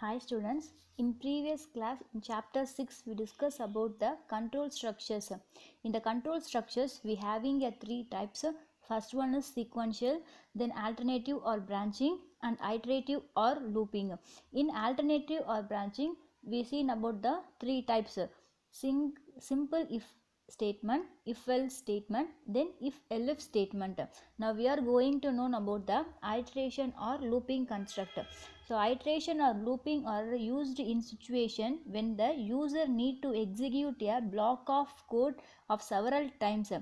Hi students, in previous class in chapter 6 we discussed about the control structures. In the control structures we having a three types. First one is sequential, then alternative or branching and iterative or looping. In alternative or branching we seen about the three types. Sing, simple if statement, if else statement, then if elif statement. Now we are going to know about the iteration or looping constructor. So iteration or looping are used in situation when the user need to execute a block of code of several times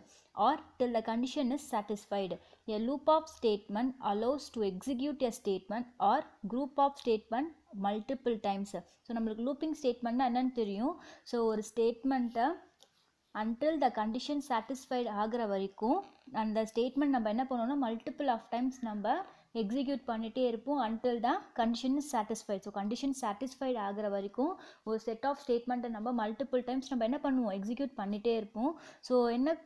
or till the condition is satisfied. A loop of statement allows to execute a statement or group of statement multiple times. So நம்மளுக்கு looping statement என்னன்னு தெரியும். So ஒரு statement until the condition satisfied ஆகிற வரைக்கும் அந்த statement நம்ம என்ன பண்ணோம்னா மல்டிபிள் ஆஃப் டைம்ஸ் நம்ம எக்ஸிக்யூட் பண்ணிகிட்டே இருப்போம் அன்டில் தான் condition is satisfied so condition satisfied ஆகிற வரைக்கும் ஒரு செட் ஆஃப் ஸ்டேட்மெண்ட்டை நம்ம மல்டிபிள் டைம்ஸ் நம்ம என்ன பண்ணுவோம் எக்ஸிக்யூட் பண்ணிகிட்டே இருப்போம் ஸோ என்ன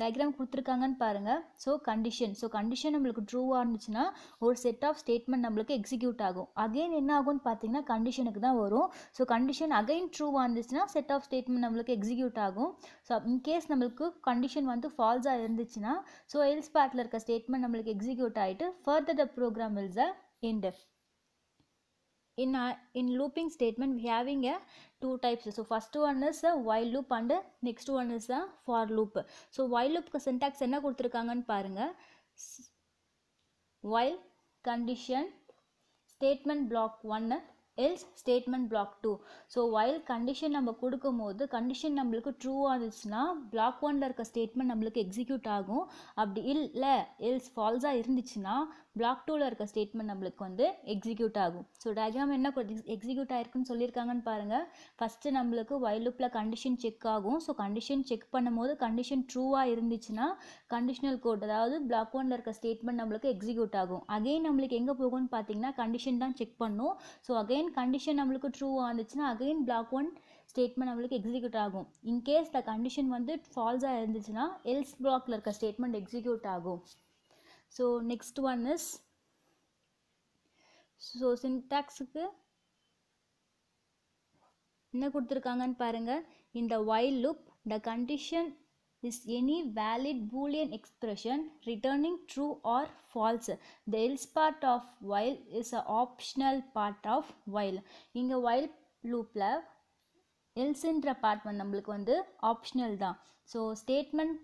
டயக்ராம் கொடுத்துருக்காங்கன்னு பாருங்கள் ஸோ கண்டிஷன் ஸோ கண்டிஷன் நம்மளுக்கு ட்ரூவாக இருந்துச்சுன்னா ஒரு செட் ஆஃப் ஸ்டேட்மெண்ட் நம்மளுக்கு எக்ஸிக்யூட் ஆகும் அகைன் என்ன ஆகும்னு பார்த்தீங்கன்னா கண்டிஷனுக்கு தான் வரும் ஸோ கண்டிஷன் அகைன் ட்ரூவாக இருந்துச்சுன்னா செட் ஆஃப் ஸ்டேட்மெண்ட் நம்மளுக்கு எக்ஸிக்யூட் ஆகும் ஸோ இன்கேஸ் நம்மளுக்கு கண்டிஷன் வந்து ஃபால்ஸாக இருந்துச்சுன்னா ஸோ எல்ஸ் பார்ட்டில் இருக்க ஸ்டேட்மெண்ட் நம்மளுக்கு எக்ஸிக்யூட் ஆகிட்டு ஃபர்தர் த ப்ரோக்ராம் இல்ஸ் a end in uh, in looping statement we having a uh, two types so first one is a while loop and next one is a for loop so என்ன கொடுத்துருக்காங்கன்னு பாருங்கள் while condition statement block ஒன்னு else statement block two so while condition நம்ம கொடுக்கும்போது condition நம்மளுக்கு ட்ரூவாக இருந்துச்சுன்னா black ஒனில் இருக்க ஸ்டேட்மெண்ட் நம்மளுக்கு எக்ஸிக்யூட் ஆகும் அப்படி இல்லை எல்ஸ் ஃபால்ஸாக இருந்துச்சுன்னா பிளாக் டூவில் இருக்க ஸ்டேட்மெண்ட் நம்மளுக்கு வந்து எக்ஸிக்யூட் ஆகும் ஸோ டயக்ராம் என்ன எக்ஸிக்யூட் ஆகிருக்குன்னு சொல்லியிருக்காங்கன்னு பாருங்கள் ஃபஸ்ட்டு நம்மளுக்கு வயலுப்பில் கண்டிஷன் செக் ஆகும் ஸோ கண்டிஷன் செக் பண்ணும்போது கண்டிஷன் ட்ரூவாக இருந்துச்சுன்னா கண்டிஷனல் கோட் அதாவது பிளாக் ஒனில் இருக்க ஸ்டேட்மெண்ட் நம்மளுக்கு எக்ஸிக்யூட் ஆகும் அகெயின் நம்மளுக்கு எங்கே போகும்னு பார்த்தீங்கன்னா கண்டிஷன் தான் செக் பண்ணும் ஸோ அகெயின் கண்டிஷன் நம்மளுக்கு ட்ரூவாக இருந்துச்சுன்னா அகெயின் பிளாக் ஒன் ஸ்டேட்மெண்ட் நம்மளுக்கு எக்ஸிக்யூட் ஆகும் இன்கேஸ் த கண்டிஷன் வந்து ஃபால்ஸாக இருந்துச்சுன்னா எல்ஸ் பிளாக்ல இருக்க ஸ்டேட்மெண்ட் எக்ஸிக்யூட் ஆகும் so next one is so சின்டாக்ஸுக்கு என்ன கொடுத்துருக்காங்கன்னு பாருங்கள் இந்த while look the condition is any valid Boolean expression returning true or false the else part of while is a optional part of while இங்கே while லூப்பில் எல்ஸுன்ற part வந்து நம்மளுக்கு வந்து ஆப்ஷனல் தான் so statement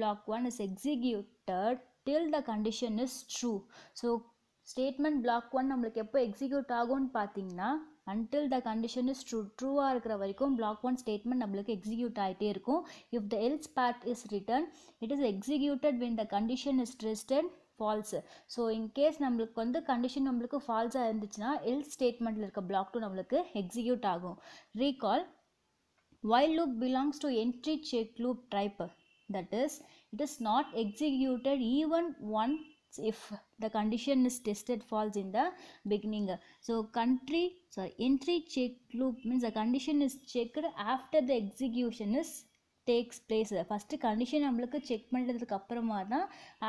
block one is executed till the condition is true so statement block one நம்மளுக்கு எப்போ execute ஆகும்னு பார்த்தீங்கன்னா until the condition is true ட்ரூவாக இருக்கிற வரைக்கும் பிளாக் ஒன் ஸ்டேட்மெண்ட் நம்மளுக்கு எக்ஸிக்யூட் ஆகிட்டே இருக்கும் if the else part is return it is executed when the condition is ட்ரிஸ்டன் ஃபால்ஸு ஸோ இன்கேஸ் நம்மளுக்கு வந்து கண்டிஷன் நம்மளுக்கு ஃபால்ஸாக இருந்துச்சுன்னா எல் ஸ்டேட்மெண்ட்டில் இருக்க பிளாக் டூ நம்மளுக்கு எக்ஸிக்யூட் ஆகும் recall while loop belongs to entry check loop type that is it is not executed even once if the condition is tested false in the beginning so country sorry entry check loop means the condition is checked after the execution is takes place first condition நம்மளுக்கு check பண்ணுறதுக்கு அப்புறமா தான்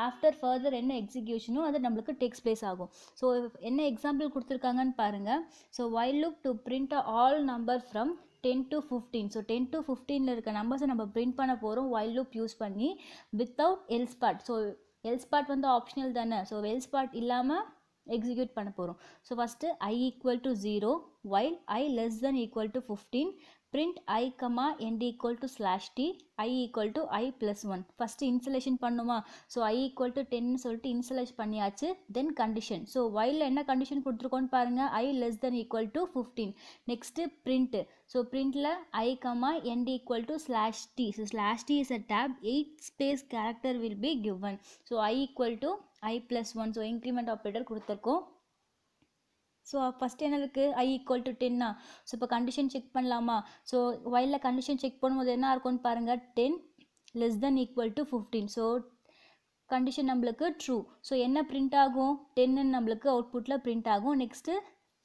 after further என்ன எக்ஸிக்யூஷனோ அது நம்மளுக்கு takes place ஆகும் so என்ன எக்ஸாம்பிள் கொடுத்துருக்காங்கன்னு பாருங்கள் so while look to print all number from ten to fifteen so ten to ஃபிஃப்டீனில் இருக்க நம்பர்ஸை நம்ம பிரிண்ட் பண்ண போகிறோம் வைல் லூப் யூஸ் பண்ணி without else part so else part வந்து ஆப்ஷனல் தானே ஸோ எல்ஸ் பார்ட் இல்லாமல் எக்ஸிக்யூட் பண்ண போகிறோம் so first i equal to zero while i less than equal to fifteen print i comma equal to slash t i equal to i plus 1 first insulation பண்ணுமா so i equal to 10 சொல்டு insulation பண்ணியாச்சு then condition so while என்ன condition கொடுத்துருக்கோன்னு பாருங்க i less than equal to 15 next print so printல i comma equal to slash t so slash t is a tab 8 space character will be given so i equal to i plus 1 so increment operator கொடுத்துருக்கோம் so first என்ன இருக்குது i equal to டென்னா so இப்போ condition check பண்ணலாமா so வயலில் condition check பண்ணும்போது என்ன இருக்கும்னு பாருங்கள் ten less than equal to fifteen so condition நம்மளுக்கு ட்ரூ ஸோ என்ன பிரிண்ட் ஆகும் டென்னு நம்மளுக்கு அவுட்புட்டில் பிரிண்ட் ஆகும் நெக்ஸ்ட்டு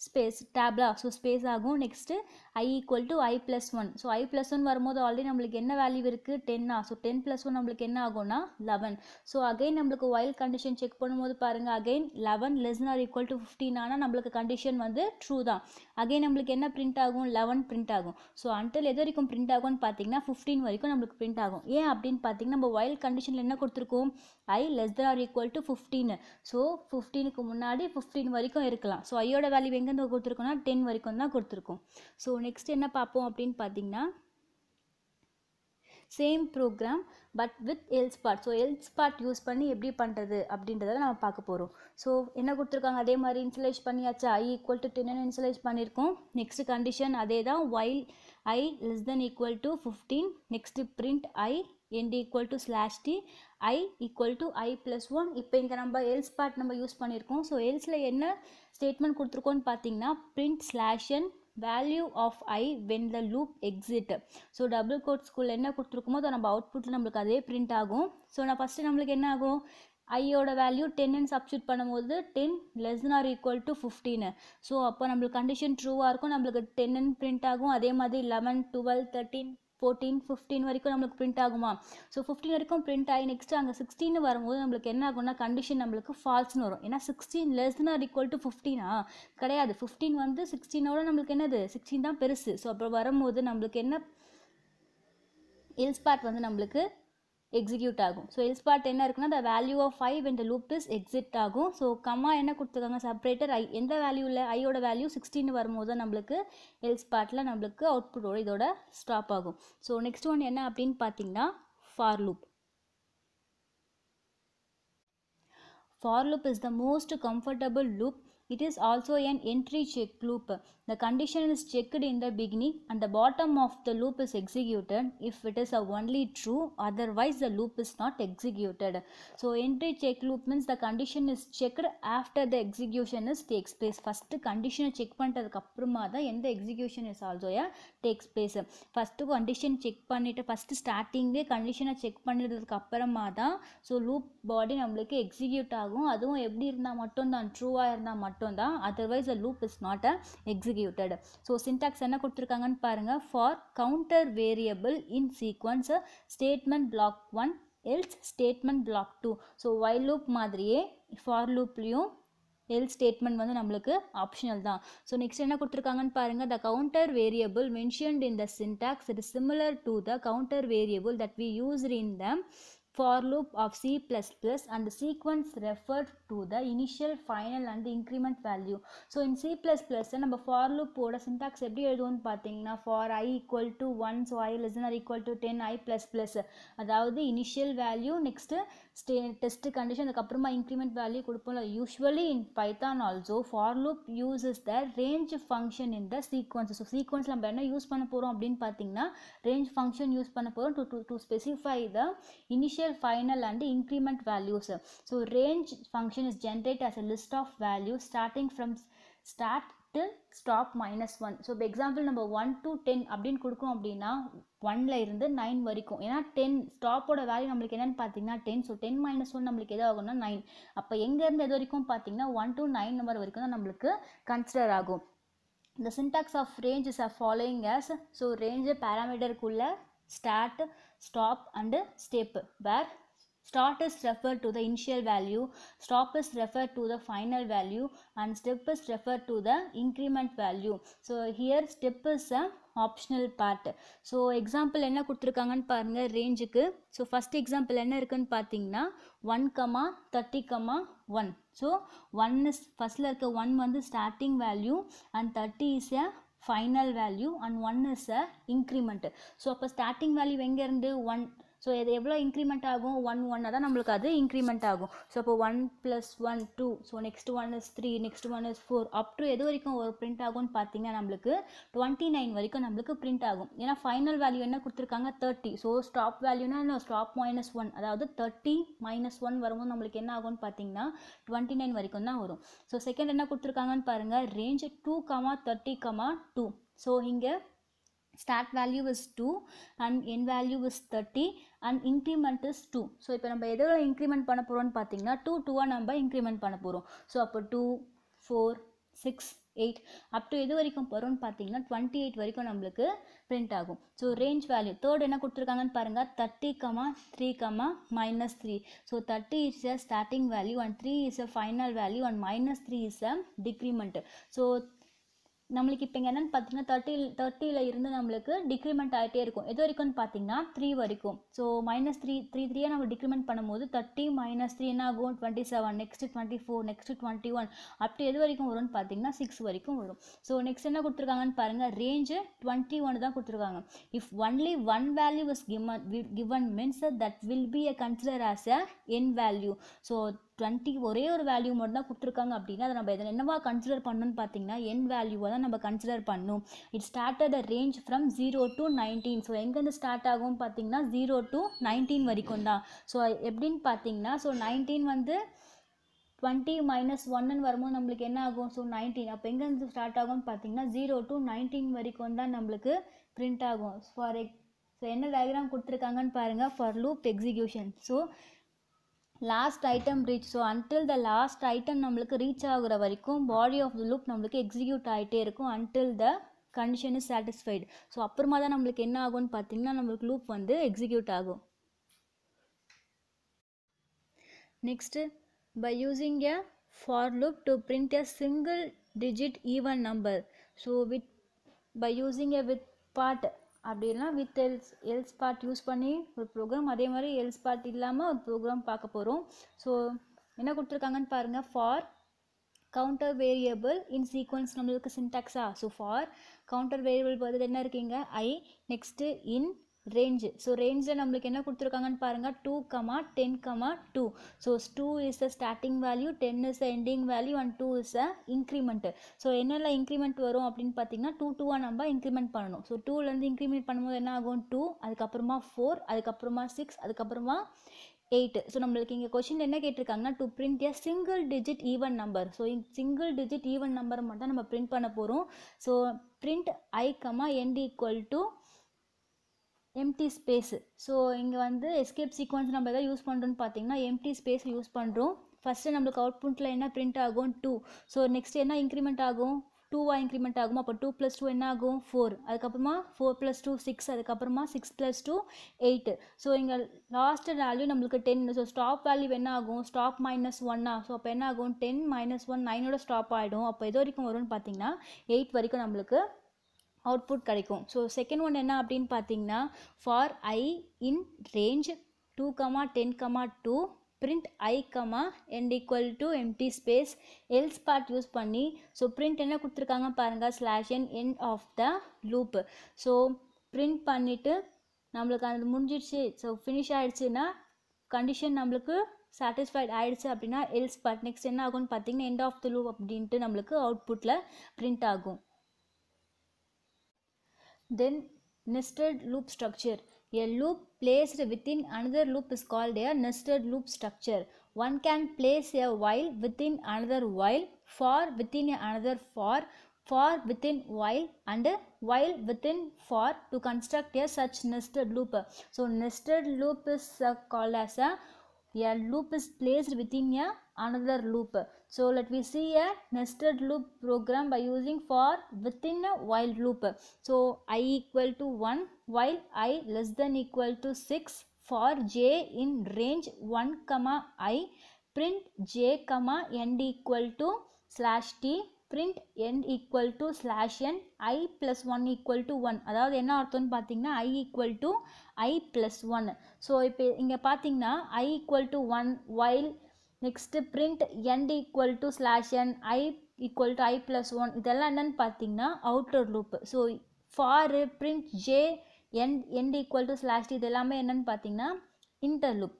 ஸ்பேஸ் டேபில் ஸோ ஸ்பேஸ் ஆகும் next i equal to i plus one so i plus one வரும்போது ஆல்ரெடி நம்மளுக்கு என்ன வேல்யூ இருக்குது டென்னா ஸோ டென் ப்ளஸ் ஒன் நம்மளுக்கு என்ன ஆகும்னா லெவன் ஸோ அகைன் நம்மளுக்கு ஒயில் கண்டிஷன் செக் பண்ணும்போது பாருங்கள் again eleven less or equal to fifteen ஆனால் நம்மளுக்கு கண்டிஷன் வந்து ட்ரூ தான் அகைன் நம்மளுக்கு என்ன பிரிண்ட் ஆகும் லெவன் பிரிண்ட் ஆகும் ஸோ அன்டில் எது வரைக்கும் பிரிண்ட் ஆகும்னு பார்த்தீங்கன்னா ஃபிஃப்டீன் வரைக்கும் நம்மளுக்கு பிரிண்ட் ஆகும் ஏன் அப்படின்னு பார்த்தீங்கன்னா நம்ம ஒயில் கண்டிஷனில் என்ன கொடுத்துருக்கோம் i less or equal to fifteen so ஃபிஃப்டீனுக்கு முன்னாடி ஃபிஃப்டீன் வரைக்கும் இருக்கலாம் ஸோ ஐயோட வேல்யூ எங்கே எங்கேருந்து கொடுத்துருக்கோம்னா டென் வரைக்கும் தான் கொடுத்துருக்கோம் ஸோ நெக்ஸ்ட் என்ன பார்ப்போம் அப்படின்னு பார்த்தீங்கன்னா same program but with else part so else part use பண்ணி எப்படி பண்ணுறது அப்படின்றத நம்ம பார்க்க போகிறோம் ஸோ என்ன கொடுத்துருக்காங்க அதே மாதிரி இன்சுலேஷ் பண்ணியாச்சு ஐ ஈக்குவல் டு டென்னு இன்சுலேஷ் பண்ணியிருக்கோம் நெக்ஸ்ட் கண்டிஷன் அதே தான் while i less than equal to fifteen next print i end equal to slash t i equal to i plus one இப்போ இங்கே நம்ம எல்ஸ் பார்ட் நம்ம யூஸ் பண்ணியிருக்கோம் ஸோ எல்ஸில் என்ன ஸ்டேட்மெண்ட் கொடுத்துருக்கோன்னு பார்த்தீங்கன்னா print slash value of i when the loop exit so double கோட்ஸ்குள்ளே என்ன கொடுத்துருக்குமோ அதை நம்ம அவுட்புட்டில் நம்மளுக்கு அதே பிரிண்ட் ஆகும் ஸோ நான் ஃபஸ்ட்டு நம்மளுக்கு என்ன ஆகும் ஐயோட வேல்யூ டென்னு சப்ஸ்டியூட் பண்ணும்போது ten less or equal to ஃபிஃப்டீனு ஸோ அப்போ நம்மளுக்கு கண்டிஷன் ட்ரூவாக இருக்கும் நம்மளுக்கு டென்னு பிரிண்ட் ஆகும் அதே மாதிரி eleven twelve thirteen fourteen fifteen வரைக்கும் நம்மளுக்கு பிரிண்ட் ஆகுமா ஸோ ஃபிஃப்டீன் வரைக்கும் பிரிண்ட் ஆகி நெக்ஸ்ட் அங்கே சிக்ஸ்டீன் வரும்போது நம்மளுக்கு என்ன ஆகும்னா கண்டிஷன் நம்மளுக்கு ஃபால்ஸ்னு வரும் ஏன்னா sixteen less than equal to ஃபிஃப்டீனா கிடையாது ஃபிஃப்டீன் வந்து சிக்ஸ்டீனோட நம்மளுக்கு என்னது சிக்ஸ்டீன் தான் பெருசு ஸோ அப்புறம் வரும்போது நம்மளுக்கு என்ன இல்ஸ் வந்து நம்மளுக்கு எக்ஸிக்யூட் ஆகும் ஸோ எல்ஸ் பார்ட் என்ன இருக்குன்னா த வேல்யூ ஆஃப் ஃபைவ் இந்த லூப் இஸ் எக்ஸிட் ஆகும் ஸோ கம்மா என்ன கொடுத்துருக்காங்க செப்பரேட்டர் ஐ எந்த வேல்யூவில் ஐயோட வேல்யூ சிக்ஸ்டீன் வரும்போது தான் நம்மளுக்கு எல்ஸ் பார்ட்டில் நம்மளுக்கு அவுட்புட்டோட இதோட ஸ்டாப் ஆகும் ஸோ நெக்ஸ்ட் ஒன் என்ன அப்படின்னு பார்த்தீங்கன்னா for loop for loop is the most comfortable loop it is also an entry check loop The condition is checked in the beginning and the bottom of the loop is executed if it is only true otherwise the loop is not executed. So entry check loop means the condition is checked after the execution is takes place. First condition check பண்ணுறதுக்கு அப்புறமா தான் எந்த execution is also a takes place first condition check பண்ணிவிட்டு first ஸ்டார்டிங்லேயே கண்டிஷனை check பண்ணுறதுக்கு அப்புறமா தான் ஸோ லூப் பாடி நம்மளுக்கு எக்ஸிக்யூட் ஆகும் அதுவும் எப்படி இருந்தால் மட்டும்தான் ட்ரூவாக இருந்தால் மட்டும்தான் otherwise loop is not a exec executed so syntax என்ன கொடுத்துருக்காங்கன்னு பாருங்கள் for counter variable in sequence statement block one else statement block two so while loop மாதிரியே ஃபார் லூப்லேயும் எல் ஸ்டேட்மெண்ட் வந்து நம்மளுக்கு ஆப்ஷனல் தான் ஸோ நெக்ஸ்ட் என்ன கொடுத்துருக்காங்கன்னு பாருங்கள் the counter variable mentioned in the syntax it similar to the counter variable that we use in the for loop of C++ and the sequence referred to the initial final and the increment value. So in C++ நம்ம for loop போட syntax எப்படி எழுதுவோம்னு பார்த்தீங்கன்னா for i equal to 1 so i less than or equal to 10 i plus plus அதாவது initial value next ஸ்டே test condition அதுக்கப்புறமா increment value கொடுப்போம்ல usually in Python also for loop uses the range function in the sequence so sequence நம்ம என்ன use பண்ண போகிறோம் அப்படின்னு பார்த்தீங்கன்னா ரேஞ்ச் ஃபங்க்ஷன் யூஸ் பண்ண போகிறோம் to to to specify the initial final and increment values so range function is generate as a list of value starting from start till stop minus 1 so இப்போ example நம்ம one to ten அப்படின்னு கொடுக்கோம் அப்படின்னா ஒன்ல இருந்து nine வரைக்கும் ஏன்னா ten ஸ்டாப்போட value நம்மளுக்கு என்னென்னு பார்த்தீங்கன்னா ten so ten minus one நம்மளுக்கு எது ஆகும்னா நைன் அப்போ எங்கேருந்து எது வரைக்கும் பார்த்தீங்கன்னா ஒன் டு நைன் நம்பர் வரைக்கும் தான் நம்மளுக்கு கன்சிடர் ஆகும் இந்த syntax of range is or following as so range பேராமீட்டருக்குள்ள start stop and step where start is refer to refer to value stop is refer to the final value and step is refer to the increment value so here step is a optional part so example என்ன கொடுத்துருக்காங்கன்னு பாருங்கள் ரேஞ்சுக்கு so first example என்ன இருக்குன்னு பார்த்தீங்கன்னா one comma thirty comma one so one is ஃபஸ்ட்டில் இருக்க one வந்து starting value and thirty is a final value and one is a increment so அப்போ ஸ்டார்டிங் வேல்யூ எங்கேருந்து ஒன் ஸோ இது எவ்வளோ இன்க்ரிமெண்ட் ஆகும் ஒன் ஒன்னாக தான் நம்மளுக்கு அது இன்க்ரிமெண்ட் ஆகும் ஸோ இப்போ one plus one two so next one is three next one is four up to எது வரைக்கும் ஒரு பிரிண்ட் ஆகும்னு பார்த்தீங்கன்னா நம்மளுக்கு டுவெண்ட்டி நைன் வரைக்கும் நம்மளுக்கு பிரிண்ட் ஆகும் ஏன்னா ஃபைனல் வேல்யூ என்ன கொடுத்துருக்காங்க தேர்ட்டி ஸோ ஸ்டாப் வேல்யூனா ஸ்டாப் மைனஸ் ஒன் அதாவது தேர்ட்டி மைனஸ் ஒன் வரும்போது நம்மளுக்கு என்ன ஆகும்னு பார்த்தீங்கன்னா டுவெண்ட்டி நைன் வரைக்கும் தான் வரும் ஸோ செகண்ட் என்ன கொடுத்துருக்காங்கன்னு பாருங்கள் range two comma thirty comma two so இங்கே start value is two and end value is thirty and increment is two so இப்போ நம்ம எதோ இன்க்ரிமெண்ட் பண்ண போகிறோம்னு பார்த்தீங்கன்னா டூ டூவாக நம்ம இன்க்ரிமெண்ட் பண்ண போகிறோம் ஸோ அப்போ two four six eight up to எது வரைக்கும் வரும்னு பார்த்தீங்கன்னா டுவெண்ட்டி எயிட் வரைக்கும் நம்மளுக்கு பிரிண்ட் ஆகும் ஸோ ரேஞ்ச் வேல்யூ தேர்ட் என்ன கொடுத்துருக்காங்கன்னு பாருங்கள் thirty comma three comma minus three so thirty is a starting value and three is a final value and minus three is a decrement so நம்மளுக்கு இப்போ என்னென்னு பார்த்தீங்கன்னா தேர்ட்டியில் தேர்ட்டியில் இருந்து நம்மளுக்கு டிக்ரிமெண்ட் ஆகிட்டே இருக்கும் எது வரைக்கும்னு பார்த்தீங்கன்னா த்ரீ வரைக்கும் ஸோ மைனஸ் த்ரீ த்ரீ த்ரீயாக நம்ம டிக்ரிமெண்ட் பண்ணும்போது தேர்ட்டி மைனஸ் த்ரீ என்ன ஆகும் twenty seven next twenty four next twenty one அப்படி எது வரைக்கும் வரும்னு பார்த்தீங்கன்னா சிக்ஸ் வரைக்கும் வரும் ஸோ நெக்ஸ்ட் என்ன கொடுத்துருக்காங்கன்னு பாருங்கள் ரேஞ்சு டுவெண்ட்டி ஒன் தான் கொடுத்துருக்காங்க if only one value is given given means that will be a consider as a end value so twenty ஒரே ஒரு வேல்யூ மட்டும் தான் கொடுத்துருக்காங்க அப்படின்னா அதை நம்ம இதில் என்னவா கன்சிடர் பண்ணணும்னு பார்த்தீங்கன்னா என் வேல்யூவை தான் நம்ம கன்சிடர் பண்ணும் it start the range from zero to nineteen so எங்கேருந்து ஸ்டார்ட் ஆகும்னு பார்த்தீங்கன்னா ஜீரோ டு நைன்டீன் வரைக்கும் தான் ஸோ எப்படின்னு பார்த்தீங்கன்னா ஸோ நைன்டீன் வந்து டுவெண்ட்டி மைனஸ் ஒன்னு வரும்போது நம்மளுக்கு என்ன ஆகும் ஸோ நைன்டீன் அப்போ எங்கேருந்து ஸ்டார்ட் ஆகும்னு பார்த்தீங்கன்னா ஜீரோ டு நைன்டீன் வரைக்கும் தான் நம்மளுக்கு பிரிண்ட் ஆகும் ஃபார் எக் ஸோ என்ன டயக்ராம் கொடுத்துருக்காங்கன்னு பாருங்கள் for loop execution so last item reach so until the last item நம்மளுக்கு ரீச் ஆகுற வரைக்கும் பாடி ஆஃப் த லூப் நம்மளுக்கு எக்ஸிக்யூட் ஆகிட்டே இருக்கும் until the condition is satisfied so அப்புறமா தான் நம்மளுக்கு என்ன ஆகும்னு பார்த்தீங்கன்னா நம்மளுக்கு லூப் வந்து எக்ஸிக்யூட் ஆகும் next by using a for loop to print a single digit even number so with by using a with part அப்படி அப்படின்னா with else else part use பண்ணி ஒரு ப்ரோக்ராம் அதே மாதிரி எல்ஸ் பார்ட் இல்லாமல் ஒரு ப்ரோக்ராம் பார்க்க போகிறோம் ஸோ என்ன கொடுத்துருக்காங்கன்னு பாருங்கள் for counter variable in sequence நம்மளுக்கு சின்டாக்ஸா ஸோ ஃபார் கவுண்டர் வேரியபிள் பதில் என்ன இருக்கீங்க i next in range so ரேஞ்சில் நம்மளுக்கு என்ன கொடுத்துருக்காங்கன்னு பாருங்கள் two comma ten comma two so two is the starting value ten is the ending value and two is a increment so என்னென்ன increment வரும் அப்படின்னு பார்த்தீங்கன்னா டூ டூவாக நம்ம இன்க்ரிமெண்ட் பண்ணணும் ஸோ டூலேருந்து இன்க்ரிமெண்ட் பண்ணும்போது என்ன ஆகும் டூ அதுக்கப்புறமா ஃபோர் அதுக்கப்புறமா சிக்ஸ் அதுக்கப்புறமா எயிட் ஸோ நம்மளுக்கு இங்கே கொஷின் என்ன கேட்டிருக்காங்கன்னா to print a single digit even number so single digit even number மட்டும் நம்ம பிரிண்ட் பண்ண போகிறோம் so print i comma end equal to empty space so இங்கே வந்து எஸ்கேப் சீக்வன்ஸ் நம்ம எதாவது யூஸ் பண்ணுறோன்னு பார்த்தீங்கன்னா எம்டி ஸ்பேஸ் யூஸ் பண்ணுறோம் ஃபஸ்ட்டு நம்மளுக்கு அவுட்புட்டில் என்ன பிரிண்ட் ஆகும் டூ ஸோ நெக்ஸ்ட் என்ன இன்க்ரிமெண்ட் ஆகும் டூவாக இன்க்ரிமெண்ட் ஆகும் அப்போ டூ ப்ளஸ் டூ என்ன ஆகும் ஃபோர் அதுக்கப்புறமா ஃபோர் ப்ளஸ் டூ சிக்ஸ் அதுக்கப்புறமா six plus two eight so இங்கே லாஸ்ட்டு வேல்யூ நம்மளுக்கு டென் ஸோ ஸ்டாப் வேல்யூ என்ன ஆகும் ஸ்டாப் மைனஸ் ஒன்னா ஸோ அப்போ என்ன ஆகும் டென் மைனஸ் ஒன் நைனோட ஸ்டாப் ஆகிடும் அப்போ எது வரைக்கும் வரும்னு பார்த்தீங்கன்னா எயிட் வரைக்கும் நம்மளுக்கு அவுட்புட் கிடைக்கும் ஸோ செகண்ட் ஒன் என்ன அப்படின்னு பார்த்தீங்கன்னா for i in range two comma ten comma two print i comma end equal to empty space else part use பண்ணி ஸோ பிரிண்ட் என்ன கொடுத்துருக்காங்க பாருங்கள் slash n end of the loop so print பண்ணிவிட்டு நம்மளுக்கு அது முடிஞ்சிடுச்சு ஸோ ஃபினிஷ் ஆகிடுச்சுன்னா condition நம்மளுக்கு சாட்டிஸ்ஃபைட் ஆகிடுச்சு அப்படின்னா எல்ஸ் பார்ட் நெக்ஸ்ட் என்ன ஆகும்னு பார்த்தீங்கன்னா எண்ட் ஆஃப் த லூப் அப்படின்ட்டு நம்மளுக்கு அவுட்புட்டில் பிரிண்ட் ஆகும் Then nested loop structure. A loop placed within another loop is called a nested loop structure. One can place a while within another while, for within another for, for within while and while within for to construct a such nested loop. So nested loop is called as a, a loop is placed within a another loop. So let me see a nested loop program by using for within a while loop. So i equal to 1 while i less than equal to 6 for j in range 1 comma i print j comma end equal to slash t print n equal to slash n i plus 1 equal to 1 அதாவது என்ன அர்த்தம்னு பார்த்தீங்கன்னா i equal to i plus So if so இப்போ இங்கே பார்த்தீங்கன்னா i equal to 1 while next print end equal to slash n i equal to i plus one இதெல்லாம் என்னென்னு பார்த்தீங்கன்னா outer loop so for print j n end equal to slash இது எல்லாமே என்னென்னு பார்த்தீங்கன்னா inter loop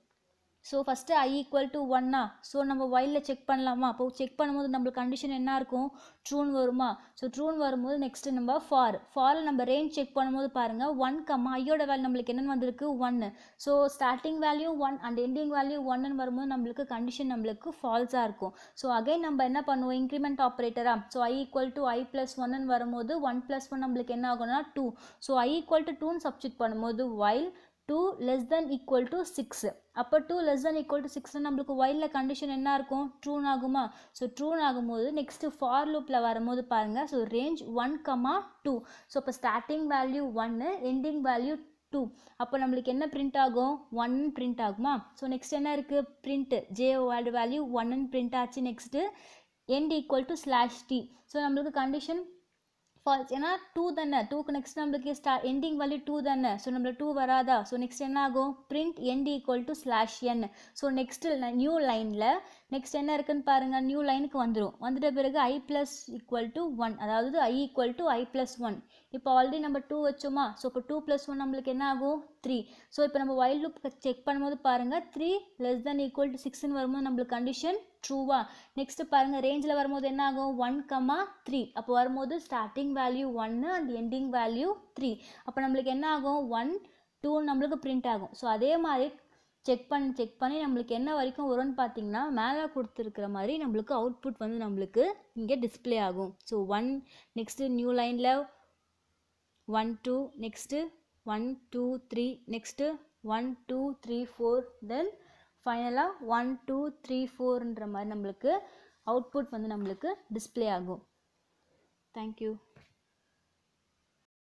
so first i equal to ஒன்னா ஸோ நம்ம ஒயிலில் செக் பண்ணலாமா அப்போ செக் பண்ணும்போது நம்மளுக்கு கண்டிஷன் என்ன இருக்கும் ட்ரூன் வருமா ஸோ ட்ரூன் வரும்போது நெக்ஸ்ட்டு நம்ம ஃபார் ஃபாரில் நம்ம ரேஞ்ச் செக் பண்ணும்போது பாருங்கள் ஒன் கம்மா ஐயோட வேல்யூ நம்மளுக்கு என்னென்னு வந்திருக்கு ஒன்று so starting value one and ending value ஒன்னு வரும்போது நம்மளுக்கு கண்டிஷன் நம்மளுக்கு ஃபால்ஸாக இருக்கும் ஸோ அகைன் நம்ம என்ன பண்ணுவோம் இன்க்ரிமெண்ட் ஆப்ரேட்டராக so i equal to i plus ஒன்னு வரும்போது ஒன் ப்ளஸ் ஒன் நம்மளுக்கு என்ன ஆகும்னா two so i equal to டூன்னு சப்ஸ்டியூட் பண்ணும்போது while two less than equal to six அப்போ two less than equal to சிக்ஸ்னு நம்மளுக்கு ஒயிலில் கண்டிஷன் என்ன இருக்கும் ட்ரூன் ஆகுமா ஸோ ட்ரூன் ஆகும்போது நெக்ஸ்ட்டு ஃபார் லூப்பில் வரும்போது பாருங்கள் so range one comma two so இப்போ ஸ்டார்டிங் வேல்யூ ஒன்று எண்டிங் வேல்யூ டூ அப்போ நம்மளுக்கு என்ன பிரிண்ட் ஆகும் ஒன் பிரிண்ட் ஆகுமா ஸோ நெக்ஸ்ட் என்ன இருக்குது பிரிண்ட்டு ஜே வேல்யூ ஒன்னு பிரிண்ட் ஆச்சு next end equal to slash t so நம்மளுக்கு கண்டிஷன் ஃபால்ஸ் ஏன்னா டூ தானே டூக்கு நெக்ஸ்ட் நம்மளுக்கு ஸ்டா எண்டிங் வழி டூ தானே ஸோ நம்மளுக்கு டூ வராதா ஸோ நெக்ஸ்ட் என்ன ஆகும் print end equal to slash n so next new லைனில் நெக்ஸ்ட் என்ன இருக்குன்னு பாருங்க நியூ லைனுக்கு வந்துடும் வந்துட்ட பிறகு i plus equal to one அதாவது i equal to i plus one இப்போ ஆல்ரெடி நம்ம டூ வச்சோமா ஸோ இப்போ டூ ப்ளஸ் ஒன் நம்மளுக்கு என்ன ஆகும் த்ரீ ஸோ இப்போ நம்ம வைல் லுப் செக் பண்ணும்போது பாருங்கள் three less than equal to சிக்ஸ்னு வரும்போது நம்மளுக்கு கண்டிஷன் ட்ரூவா நெக்ஸ்ட்டு பாருங்கள் ரேஞ்சில் வரும்போது என்ன ஆகும் ஒன் கமா த்ரீ அப்போ வரும்போது ஸ்டார்டிங் வேல்யூ ஒன்று அண்ட் எண்டிங் வேல்யூ த்ரீ அப்போ நம்மளுக்கு என்ன ஆகும் ஒன் டூ நம்மளுக்கு பிரிண்ட் ஆகும் ஸோ அதே மாதிரி செக் பண்ணி செக் பண்ணி நம்மளுக்கு என்ன வரைக்கும் வரும்னு பார்த்தீங்கன்னா மேலே கொடுத்துருக்கிற மாதிரி நம்மளுக்கு அவுட்புட் வந்து நம்மளுக்கு இங்கே டிஸ்பிளே ஆகும் ஸோ ஒன் நெக்ஸ்ட்டு நியூ லைனில் one two next one two three next one two three four then ஃபைனலாக ஒன் டூ த்ரீ ஃபோர்ன்ற மாதிரி நம்மளுக்கு அவுட்புட் வந்து நம்மளுக்கு டிஸ்பிளே ஆகும் தேங்க்யூ